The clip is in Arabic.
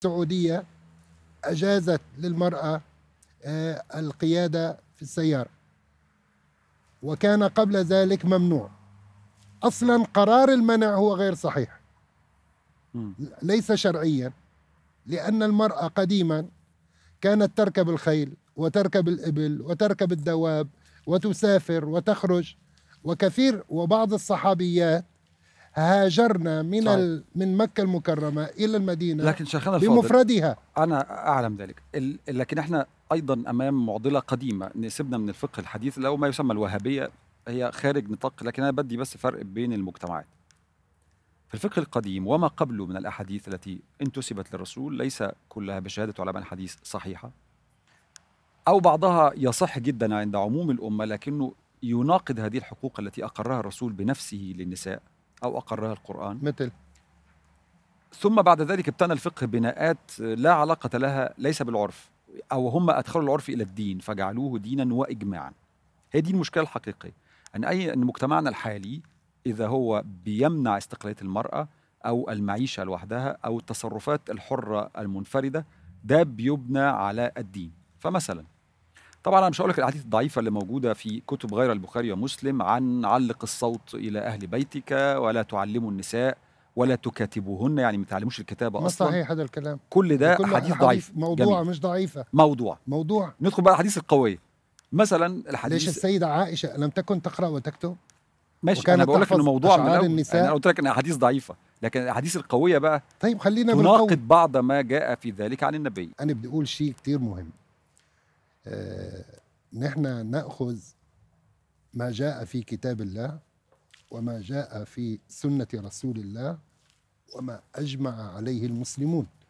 السعودية أجازت للمرأة آه، القيادة في السيارة وكان قبل ذلك ممنوع أصلا قرار المنع هو غير صحيح ليس شرعيا لأن المرأة قديما كانت تركب الخيل وتركب الإبل وتركب الدواب وتسافر وتخرج وكثير وبعض الصحابيات هاجرنا من ال... من مكه المكرمه الى المدينه لكن شيخنا بمفردها انا اعلم ذلك ال... لكن احنا ايضا امام معضله قديمه نسبنا من الفقه الحديث لو ما يسمى الوهابيه هي خارج نطاق لكن انا بدي بس فرق بين المجتمعات في الفقه القديم وما قبله من الاحاديث التي انتسبت للرسول ليس كلها بشهاده علماء الحديث صحيحه او بعضها يصح جدا عند عموم الامه لكنه يناقض هذه الحقوق التي اقرها الرسول بنفسه للنساء أو أقرها القرآن مثل ثم بعد ذلك ابتنى الفقه بناءات لا علاقة لها ليس بالعرف أو هم أدخلوا العرف إلى الدين فجعلوه دينا وإجماعا هي دي المشكلة الحقيقية أن أي أن مجتمعنا الحالي إذا هو بيمنع استقلالية المرأة أو المعيشة لوحدها أو التصرفات الحرة المنفردة ده بيبنى على الدين فمثلا طبعا انا مش هقول لك الاحاديث الضعيفه اللي موجوده في كتب غير البخاري ومسلم عن علق الصوت الى اهل بيتك ولا تعلموا النساء ولا تكاتبوهن يعني ما تعلموش الكتابه اصلا صحيح هذا الكلام كل ده حديث ضعيف موضوع جميل. مش ضعيفه موضوع موضوع ندخل بقى الاحاديث القويه مثلا الحديث ليش السيده عائشه لم تكن تقرا وتكتب ماشي انا بقول لك انه موضوع من النساء انا قلت لك ان احاديث ضعيفه لكن الاحاديث القويه بقى طيب خلينا تناقض بعض ما جاء في ذلك عن النبي انا بدي اقول شيء كثير مهم آه، نحن ناخذ ما جاء في كتاب الله وما جاء في سنه رسول الله وما اجمع عليه المسلمون